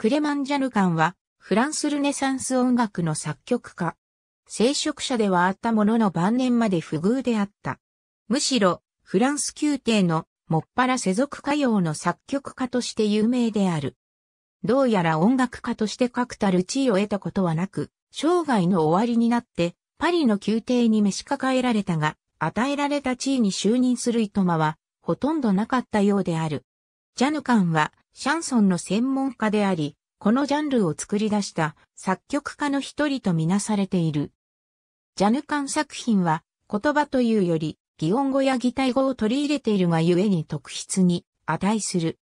クレマンジャヌカンは、フランスルネサンス音楽の作曲家。聖職者ではあったものの晩年まで不遇であった。むしろ、フランス宮廷のもっぱら世俗歌謡の作曲家として有名である。どうやら音楽家として確たる地位を得たことはなく、生涯の終わりになって、パリの宮廷に召し抱えられたが、与えられた地位に就任する糸間は、ほとんどなかったようである。ジャヌカンは、シャンソンの専門家であり、このジャンルを作り出した作曲家の一人とみなされている。ジャヌカン作品は言葉というより、擬音語や擬態語を取り入れているがゆえに特筆に値する。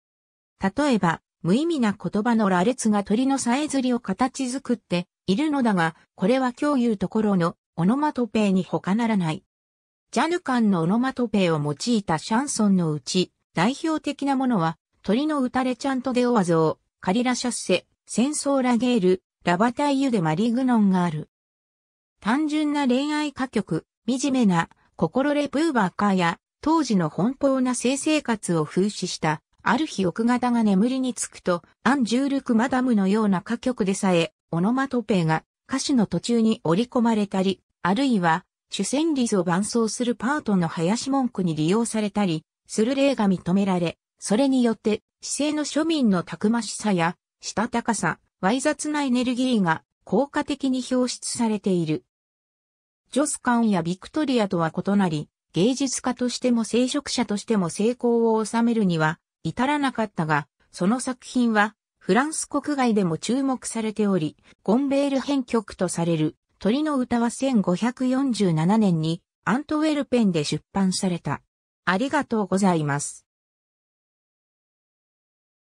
例えば、無意味な言葉の羅列が鳥のさえずりを形作っているのだが、これは今日言うところのオノマトペに他ならない。ジャヌカンのオノマトペを用いたシャンソンのうち、代表的なものは、鳥の歌れちゃんとでオアゾー、カリラシャッセ、戦争ラゲール、ラバタイユでマリグノンがある。単純な恋愛歌曲、惨めな、心レプーバーカーや、当時の奔放な性生活を風刺した、ある日奥方が眠りにつくと、アン・ジュールク・マダムのような歌曲でさえ、オノマトペが歌詞の途中に織り込まれたり、あるいは、主旋律を伴奏するパートの林文句に利用されたり、する例が認められ、それによって、市政の庶民のたくましさや、したたかさ、猥雑なエネルギーが効果的に表出されている。ジョスカンやビクトリアとは異なり、芸術家としても聖職者としても成功を収めるには至らなかったが、その作品はフランス国外でも注目されており、ゴンベール編曲とされる鳥の歌は1547年にアントウェルペンで出版された。ありがとうございます。